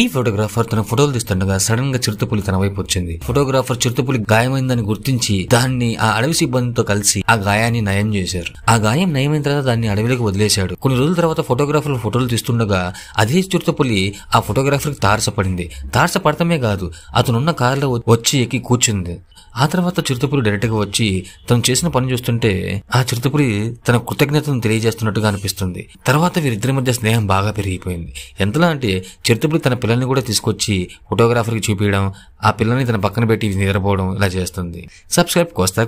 ఈ ఫోటోగ్రాఫర్ తన ఫోటోలు తీస్తుండగా సడన్ గా చిరుతపులి తన వైపు వచ్చింది ఫోటోగ్రాఫర్ చిరుతపులి గాయమైందని గుర్తించి దాన్ని ఆ అడవి సిబ్బందితో కలిసి ఆ గాయాన్ని నయం చేశారు ఆ గాయం నయమైన తర్వాత దాన్ని అడవిలోకి వదిలేశాడు కొన్ని రోజుల తర్వాత ఫోటోగ్రాఫర్ ఫోటోలు తీస్తుండగా అదే చిరుతపులి ఆ ఫోటోగ్రాఫర్ పడింది తారసపడింది తారసపడటమే కాదు అతనున్న కార్లో వచ్చి ఎక్కి కూర్చుంది ఆ తర్వాత చిరుతపులి డైరెక్ట్ గా వచ్చి తను చేసిన పని చూస్తుంటే ఆ చిరుతపులి తన కృతజ్ఞతను తెలియజేస్తున్నట్టుగా అనిపిస్తుంది తర్వాత వీరిద్దరి మధ్య స్నేహం బాగా పెరిగిపోయింది ఎంతలా అంటే చిరుతపులి తన పిల్లల్ని కూడా తీసుకొచ్చి ఫోటోగ్రాఫర్కి చూపించడం ఆ పిల్లల్ని తన పక్కన పెట్టి నిద్రపోవడం ఇలా చేస్తుంది సబ్స్క్రైబ్ కోస్తా